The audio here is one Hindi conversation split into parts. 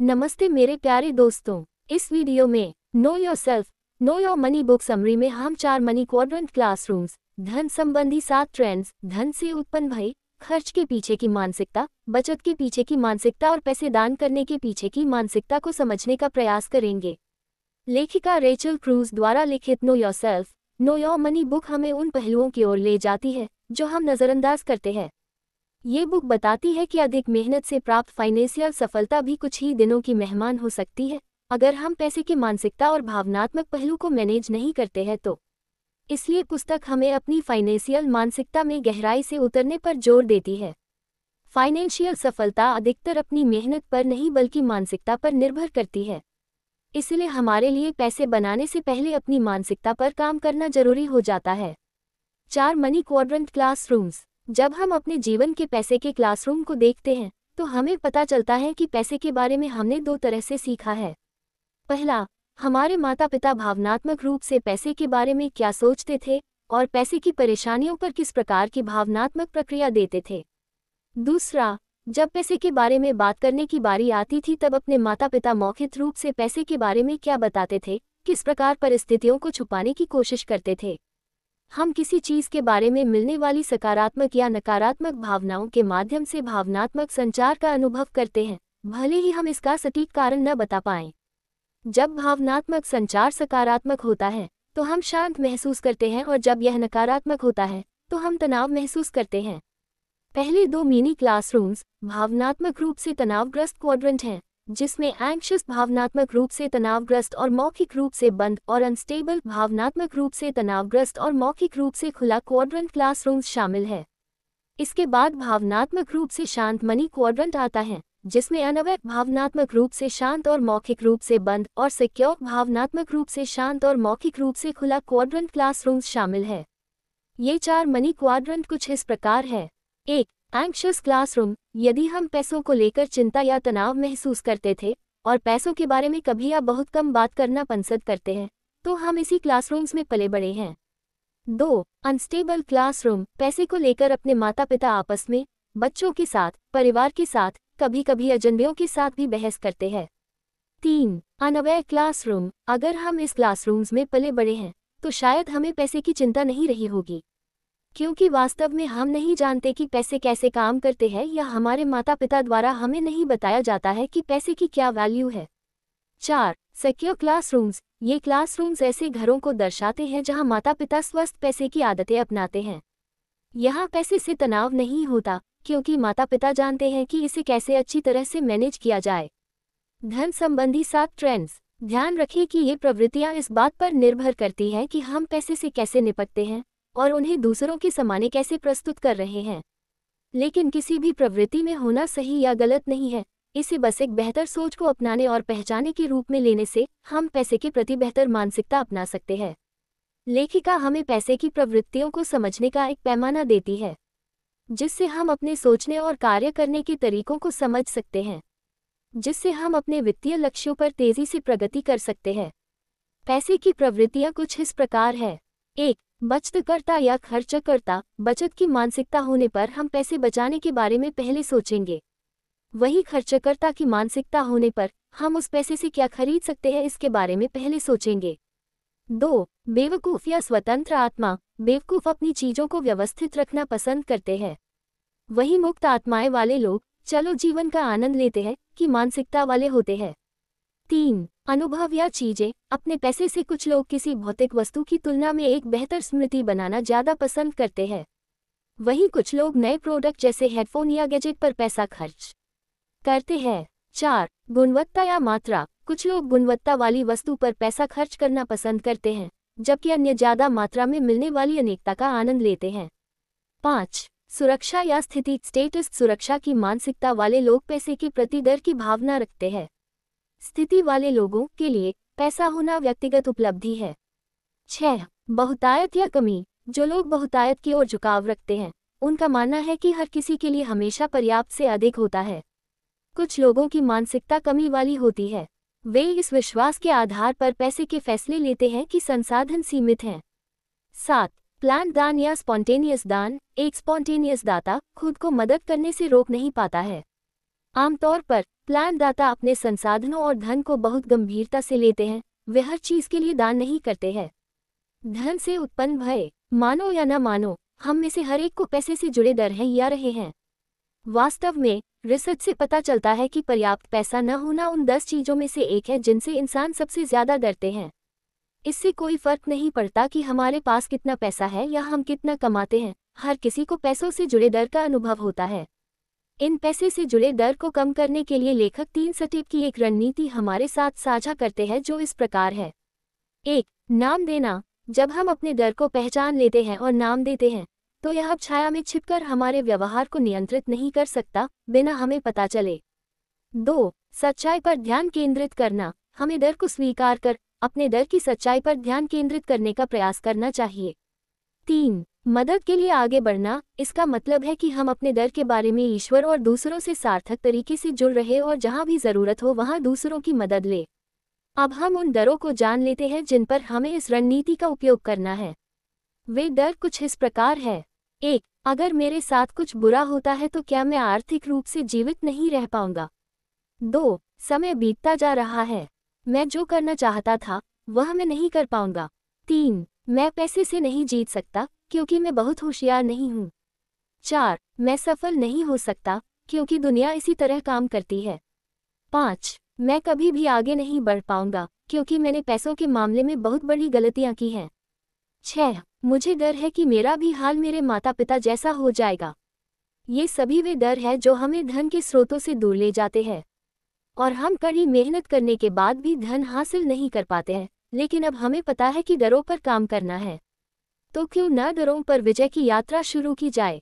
नमस्ते मेरे प्यारे दोस्तों इस वीडियो में know your self know your money book summary में हम चार मनी क्वाड्रेंट क्लासरूम्स धन संबंधी सात ट्रेंड्स धन से उत्पन्न भय खर्च के पीछे की मानसिकता बचत के पीछे की मानसिकता और पैसे दान करने के पीछे की मानसिकता को समझने का प्रयास करेंगे लेखिका रेचल क्रूज द्वारा लिखित know your self know your money book हमें उन पहलुओं की ओर ले जाती है जो हम नज़रअंदाज करते हैं ये बुक बताती है कि अधिक मेहनत से प्राप्त फाइनेंशियल सफलता भी कुछ ही दिनों की मेहमान हो सकती है अगर हम पैसे के मानसिकता और भावनात्मक पहलू को मैनेज नहीं करते हैं तो इसलिए पुस्तक हमें अपनी फाइनेंशियल मानसिकता में गहराई से उतरने पर जोर देती है फाइनेंशियल सफलता अधिकतर अपनी मेहनत पर नहीं बल्कि मानसिकता पर निर्भर करती है इसलिए हमारे लिए पैसे बनाने से पहले अपनी मानसिकता पर काम करना जरूरी हो जाता है चार मनी क्वाड्रेंट क्लासरूम्स जब हम अपने जीवन के पैसे के क्लासरूम को देखते हैं तो हमें पता चलता है कि पैसे के बारे में हमने दो तरह से सीखा है पहला हमारे माता पिता भावनात्मक रूप से पैसे के बारे में क्या सोचते थे और पैसे की परेशानियों पर किस प्रकार की भावनात्मक प्रक्रिया देते थे दूसरा जब पैसे के बारे में बात करने की बारी आती थी तब अपने माता पिता मौखिक रूप से पैसे के बारे में क्या बताते थे किस प्रकार परिस्थितियों को छुपाने की कोशिश करते थे हम किसी चीज़ के बारे में मिलने वाली सकारात्मक या नकारात्मक भावनाओं के माध्यम से भावनात्मक संचार का अनुभव करते हैं भले ही हम इसका सटीक कारण न बता पाएं। जब भावनात्मक संचार सकारात्मक होता है तो हम शांत महसूस करते हैं और जब यह नकारात्मक होता है तो हम तनाव महसूस करते हैं पहले दो मिनी क्लासरूम्स भावनात्मक रूप से तनावग्रस्त क्वाड्रेंट हैं जिसमें एंक्शस भावनात्मक रूप से तनावग्रस्त और मौखिक रूप से बंद और अनस्टेबल भावनात्मक रूप से तनावग्रस्त और मौखिक रूप से खुला क्वाड्रेंट क्लासरूम्स शामिल है इसके बाद भावनात्मक रूप से शांत मनी क्वाड्रेंट आता है जिसमें अनवैध भावनात्मक रूप से शांत और मौखिक रूप से बंद और सिक्योर भावनात्मक रूप से शांत और मौखिक रूप से खुला क्वाड्रेंट क्लासरूम्स शामिल है ये चार मनी क्वाड्रेंट कुछ इस प्रकार है एक एंक्शस क्लासरूम यदि हम पैसों को लेकर चिंता या तनाव महसूस करते थे और पैसों के बारे में कभी या बहुत कम बात करना पसंद करते हैं तो हम इसी क्लासरूम्स में पले बड़े हैं दो अनस्टेबल क्लासरूम पैसे को लेकर अपने माता पिता आपस में बच्चों के साथ परिवार के साथ कभी कभी अजनबियों के साथ भी बहस करते हैं तीन अनअवेयर क्लासरूम अगर हम इस क्लासरूम्स में पले बड़े हैं तो शायद हमें पैसे की चिंता नहीं रही होगी क्योंकि वास्तव में हम नहीं जानते कि पैसे कैसे काम करते हैं या हमारे माता पिता द्वारा हमें नहीं बताया जाता है कि पैसे की क्या वैल्यू है चार सिक्योर क्लासरूम्स ये क्लासरूम्स ऐसे घरों को दर्शाते हैं जहां माता पिता स्वस्थ पैसे की आदतें अपनाते हैं यहाँ पैसे से तनाव नहीं होता क्योंकि माता पिता जानते हैं कि इसे कैसे अच्छी तरह से मैनेज किया जाए धन संबंधी सात ट्रेंड्स ध्यान रखें कि ये प्रवृत्तियां इस बात पर निर्भर करती हैं कि हम पैसे से कैसे निपटते हैं और उन्हें दूसरों के समाने कैसे प्रस्तुत कर रहे हैं लेकिन किसी भी प्रवृत्ति में होना सही या गलत नहीं है इसे बस एक बेहतर सोच को अपनाने और पहचाने के रूप में लेने से हम पैसे के प्रति बेहतर मानसिकता अपना सकते हैं लेखिका हमें पैसे की प्रवृत्तियों को समझने का एक पैमाना देती है जिससे हम अपने सोचने और कार्य करने के तरीकों को समझ सकते हैं जिससे हम अपने वित्तीय लक्ष्यों पर तेजी से प्रगति कर सकते हैं पैसे की प्रवृत्तियां कुछ इस प्रकार है एक बचत करता या खर्च करता बचत की मानसिकता होने पर हम पैसे बचाने के बारे में पहले सोचेंगे वही खर्चकर्ता की मानसिकता होने पर हम उस पैसे से क्या खरीद सकते हैं इसके बारे में पहले सोचेंगे दो बेवकूफ़ या स्वतंत्र आत्मा बेवकूफ़ अपनी चीज़ों को व्यवस्थित रखना पसंद करते हैं वही मुक्त आत्माएं वाले लोग चलो जीवन का आनंद लेते हैं कि मानसिकता वाले होते हैं तीन अनुभव या चीजें अपने पैसे से कुछ लोग किसी भौतिक वस्तु की तुलना में एक बेहतर स्मृति बनाना ज्यादा पसंद करते हैं वहीं कुछ लोग नए प्रोडक्ट जैसे हेडफोन या गैजेट पर पैसा खर्च करते हैं चार गुणवत्ता या मात्रा कुछ लोग गुणवत्ता वाली वस्तु पर पैसा खर्च करना पसंद करते हैं जबकि अन्य ज्यादा मात्रा में मिलने वाली अनेकता का आनंद लेते हैं पाँच सुरक्षा या स्थिति स्टेटस सुरक्षा की मानसिकता वाले लोग पैसे के प्रति डर की भावना रखते हैं स्थिति वाले लोगों के लिए पैसा होना व्यक्तिगत उपलब्धि है छह बहुतायत या कमी जो लोग बहुतायत की ओर झुकाव रखते हैं उनका मानना है कि हर किसी के लिए हमेशा पर्याप्त से अधिक होता है कुछ लोगों की मानसिकता कमी वाली होती है वे इस विश्वास के आधार पर पैसे के फैसले लेते हैं कि संसाधन सीमित हैं सात प्लान दान या स्पॉन्टेनियस दान एक स्पॉन्टेनियस दाता खुद को मदद करने से रोक नहीं पाता है आमतौर पर दाता अपने संसाधनों और धन को बहुत गंभीरता से लेते हैं वे हर चीज के लिए दान नहीं करते हैं धन से उत्पन्न भय मानो या न मानो हम में से हर एक को पैसे से जुड़े डर हैं या रहे हैं वास्तव में रिसर्च से पता चलता है कि पर्याप्त पैसा न होना उन दस चीज़ों में से एक है जिनसे इंसान सबसे ज़्यादा डरते हैं इससे कोई फर्क नहीं पड़ता कि हमारे पास कितना पैसा है या हम कितना कमाते हैं हर किसी को पैसों से जुड़े डर का अनुभव होता है इन पैसे से जुड़े दर को कम करने के लिए लेखक तीन स्टेप की एक रणनीति हमारे साथ साझा करते हैं जो इस प्रकार है एक नाम देना जब हम अपने दर को पहचान लेते हैं और नाम देते हैं तो यह अब छाया में छिपकर हमारे व्यवहार को नियंत्रित नहीं कर सकता बिना हमें पता चले दो सच्चाई पर ध्यान केंद्रित करना हमें दर को स्वीकार कर अपने दर की सच्चाई पर ध्यान केंद्रित करने का प्रयास करना चाहिए तीन मदद के लिए आगे बढ़ना इसका मतलब है कि हम अपने दर के बारे में ईश्वर और दूसरों से सार्थक तरीके से जुड़ रहे और जहां भी जरूरत हो वहां दूसरों की मदद ले अब हम उन दरों को जान लेते हैं जिन पर हमें इस रणनीति का उपयोग करना है वे डर कुछ इस प्रकार है एक अगर मेरे साथ कुछ बुरा होता है तो क्या मैं आर्थिक रूप से जीवित नहीं रह पाऊंगा दो समय बीतता जा रहा है मैं जो करना चाहता था वह मैं नहीं कर पाऊंगा तीन मैं पैसे से नहीं जीत सकता क्योंकि मैं बहुत होशियार नहीं हूँ चार मैं सफल नहीं हो सकता क्योंकि दुनिया इसी तरह काम करती है पाँच मैं कभी भी आगे नहीं बढ़ पाऊंगा क्योंकि मैंने पैसों के मामले में बहुत बड़ी गलतियां की हैं छह मुझे डर है कि मेरा भी हाल मेरे माता पिता जैसा हो जाएगा ये सभी वे डर है जो हमें धन के स्रोतों से दूर ले जाते हैं और हम कड़ी मेहनत करने के बाद भी धन हासिल नहीं कर पाते हैं लेकिन अब हमें पता है कि डरों पर काम करना है तो क्यों न डरों पर विजय की यात्रा शुरू की जाए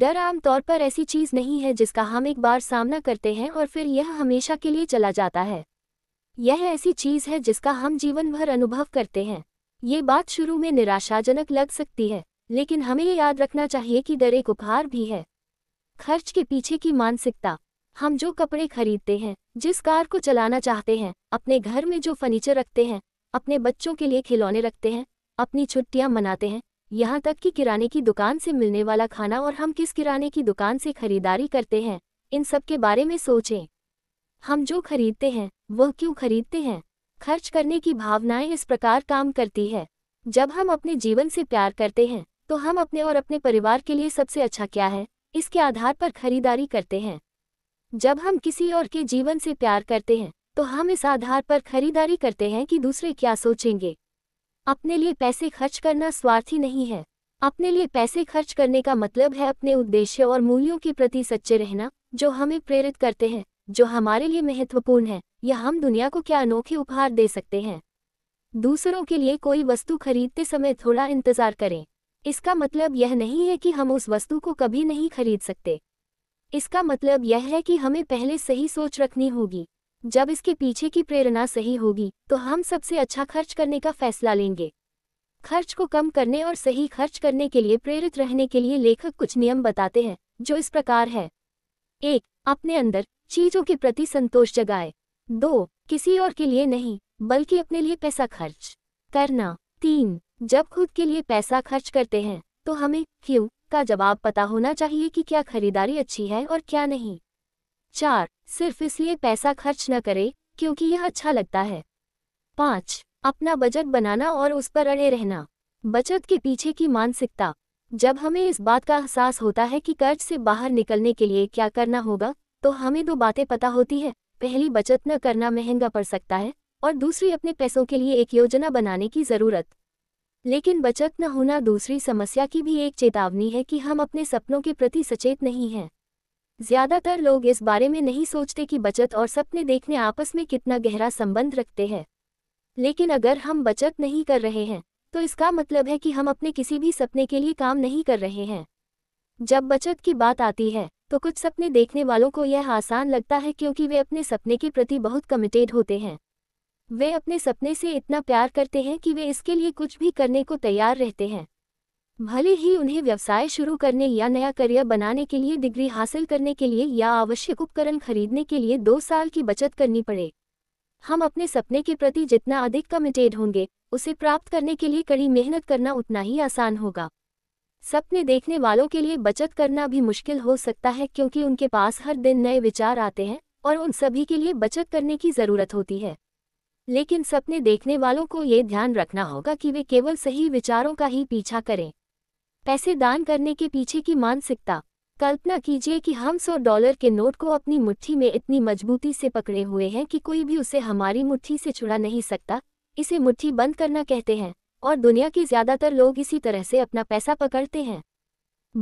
डर आमतौर पर ऐसी चीज नहीं है जिसका हम एक बार सामना करते हैं और फिर यह हमेशा के लिए चला जाता है यह ऐसी चीज है जिसका हम जीवन भर अनुभव करते हैं ये बात शुरू में निराशाजनक लग सकती है लेकिन हमें ये याद रखना चाहिए कि डर एक उपहार भी है खर्च के पीछे की मानसिकता हम जो कपड़े खरीदते हैं जिस कार को चलाना चाहते हैं अपने घर में जो फर्नीचर रखते हैं अपने बच्चों के लिए खिलौने रखते हैं अपनी छुट्टियां मनाते हैं यहाँ तक कि किराने की दुकान से मिलने वाला खाना और हम किस किराने की दुकान से खरीदारी करते हैं इन सब के बारे में सोचें हम जो खरीदते हैं वह क्यों खरीदते हैं खर्च करने की भावनाएं इस प्रकार काम करती है जब हम अपने जीवन से प्यार करते हैं तो हम अपने और अपने परिवार के लिए सबसे अच्छा क्या है इसके आधार पर खरीदारी करते हैं जब हम किसी और के जीवन से प्यार करते हैं तो हम इस आधार पर खरीदारी करते हैं कि दूसरे क्या सोचेंगे अपने लिए पैसे खर्च करना स्वार्थी नहीं है अपने लिए पैसे खर्च करने का मतलब है अपने उद्देश्य और मूल्यों के प्रति सच्चे रहना जो हमें प्रेरित करते हैं जो हमारे लिए महत्वपूर्ण है या हम दुनिया को क्या अनोखे उपहार दे सकते हैं दूसरों के लिए कोई वस्तु खरीदते समय थोड़ा इंतजार करें इसका मतलब यह नहीं है कि हम उस वस्तु को कभी नहीं खरीद सकते इसका मतलब यह है कि हमें पहले सही सोच रखनी होगी जब इसके पीछे की प्रेरणा सही होगी तो हम सबसे अच्छा खर्च करने का फैसला लेंगे खर्च को कम करने और सही खर्च करने के लिए प्रेरित रहने के लिए लेखक कुछ नियम बताते हैं जो इस प्रकार है एक अपने अंदर चीजों के प्रति संतोष जगाए दो किसी और के लिए नहीं बल्कि अपने लिए पैसा खर्च करना तीन जब खुद के लिए पैसा खर्च करते हैं तो हमें क्यों का जवाब पता होना चाहिए कि क्या खरीदारी अच्छी है और क्या नहीं चार सिर्फ इसलिए पैसा खर्च न करें क्योंकि यह अच्छा लगता है पाँच अपना बजट बनाना और उस पर अड़े रहना बचत के पीछे की मानसिकता जब हमें इस बात का एहसास होता है कि कर्ज से बाहर निकलने के लिए क्या करना होगा तो हमें दो बातें पता होती है पहली बचत न करना महंगा पड़ सकता है और दूसरी अपने पैसों के लिए एक योजना बनाने की ज़रूरत लेकिन बचत न होना दूसरी समस्या की भी एक चेतावनी है कि हम अपने सपनों के प्रति सचेत नहीं हैं ज्यादातर लोग इस बारे में नहीं सोचते कि बचत और सपने देखने आपस में कितना गहरा संबंध रखते हैं लेकिन अगर हम बचत नहीं कर रहे हैं तो इसका मतलब है कि हम अपने किसी भी सपने के लिए काम नहीं कर रहे हैं जब बचत की बात आती है तो कुछ सपने देखने वालों को यह आसान लगता है क्योंकि वे अपने सपने के प्रति बहुत कमिटेड होते हैं वे अपने सपने से इतना प्यार करते हैं कि वे इसके लिए कुछ भी करने को तैयार रहते हैं भले ही उन्हें व्यवसाय शुरू करने या नया करियर बनाने के लिए डिग्री हासिल करने के लिए या आवश्यक उपकरण खरीदने के लिए दो साल की बचत करनी पड़े हम अपने सपने के प्रति जितना अधिक कमिटेड होंगे उसे प्राप्त करने के लिए कड़ी मेहनत करना उतना ही आसान होगा सपने देखने वालों के लिए बचत करना भी मुश्किल हो सकता है क्योंकि उनके पास हर दिन नए विचार आते हैं और उन सभी के लिए बचत करने की ज़रूरत होती है लेकिन सपने देखने वालों को ये ध्यान रखना होगा कि वे केवल सही विचारों का ही पीछा करें पैसे दान करने के पीछे की मानसिकता कल्पना कीजिए कि हम सौ डॉलर के नोट को अपनी मुट्ठी में इतनी मजबूती से पकड़े हुए हैं कि कोई भी उसे हमारी मुट्ठी से छुड़ा नहीं सकता इसे मुट्ठी बंद करना कहते हैं और दुनिया के ज़्यादातर लोग इसी तरह से अपना पैसा पकड़ते हैं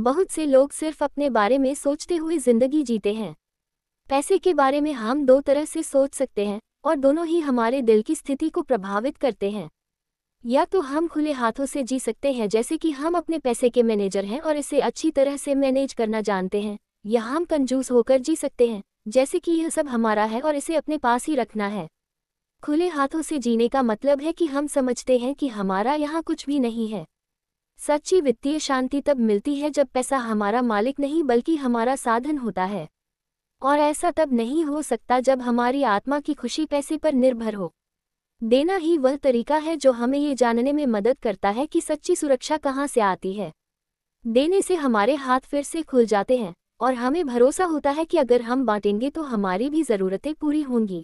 बहुत से लोग सिर्फ अपने बारे में सोचते हुए ज़िंदगी जीते हैं पैसे के बारे में हम दो तरह से सोच सकते हैं और दोनों ही हमारे दिल की स्थिति को प्रभावित करते हैं या तो हम खुले हाथों से जी सकते हैं जैसे कि हम अपने पैसे के मैनेजर हैं और इसे अच्छी तरह से मैनेज करना जानते हैं या हम कंजूस होकर जी सकते हैं जैसे कि यह सब हमारा है और इसे अपने पास ही रखना है खुले हाथों से जीने का मतलब है कि हम समझते हैं कि हमारा यहाँ कुछ भी नहीं है सच्ची वित्तीय शांति तब मिलती है जब पैसा हमारा मालिक नहीं बल्कि हमारा साधन होता है और ऐसा तब नहीं हो सकता जब हमारी आत्मा की खुशी पैसे पर निर्भर हो देना ही वह तरीका है जो हमें ये जानने में मदद करता है कि सच्ची सुरक्षा कहाँ से आती है देने से हमारे हाथ फिर से खुल जाते हैं और हमें भरोसा होता है कि अगर हम बांटेंगे तो हमारी भी ज़रूरतें पूरी होंगी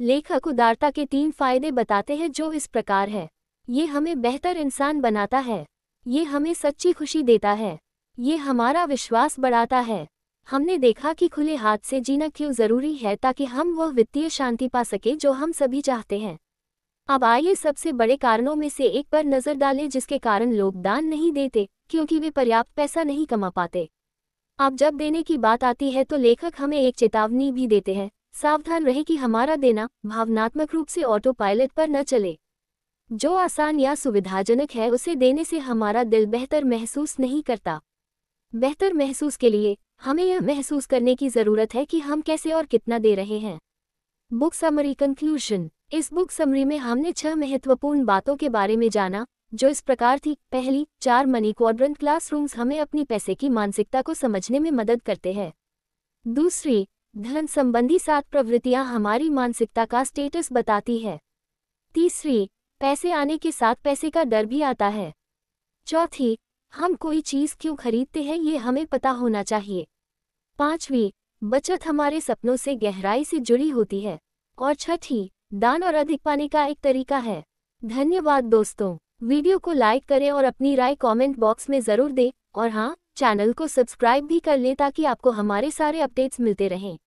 लेखक उदारता के तीन फायदे बताते हैं जो इस प्रकार है ये हमें बेहतर इंसान बनाता है ये हमें सच्ची खुशी देता है ये हमारा विश्वास बढ़ाता है हमने देखा कि खुले हाथ से जीना क्यों ज़रूरी है ताकि हम वह वित्तीय शांति पा सके जो हम सभी चाहते हैं अब आइए सबसे बड़े कारणों में से एक पर नजर डालें जिसके कारण लोग दान नहीं देते क्योंकि वे पर्याप्त पैसा नहीं कमा पाते अब जब देने की बात आती है तो लेखक हमें एक चेतावनी भी देते हैं सावधान रहे कि हमारा देना भावनात्मक रूप से ऑटो पायलट पर न चले जो आसान या सुविधाजनक है उसे देने से हमारा दिल बेहतर महसूस नहीं करता बेहतर महसूस के लिए हमें यह महसूस करने की ज़रूरत है कि हम कैसे और कितना दे रहे हैं बुक्स अमरी कंक्लूशन इस बुक समरी में हमने छह महत्वपूर्ण बातों के बारे में जाना जो इस प्रकार थी पहली चार मनी क्वाड्रेंट क्लासरूम्स हमें अपनी पैसे की मानसिकता को समझने में मदद करते हैं दूसरी धन संबंधी सात प्रवृत्तियां हमारी मानसिकता का स्टेटस बताती है तीसरी पैसे आने के साथ पैसे का डर भी आता है चौथी हम कोई चीज़ क्यों खरीदते हैं ये हमें पता होना चाहिए पांचवी बचत हमारे सपनों से गहराई से जुड़ी होती है और छठी दान और अधिक पाने का एक तरीका है धन्यवाद दोस्तों वीडियो को लाइक करें और अपनी राय कमेंट बॉक्स में ज़रूर दें और हाँ चैनल को सब्सक्राइब भी कर लें ताकि आपको हमारे सारे अपडेट्स मिलते रहें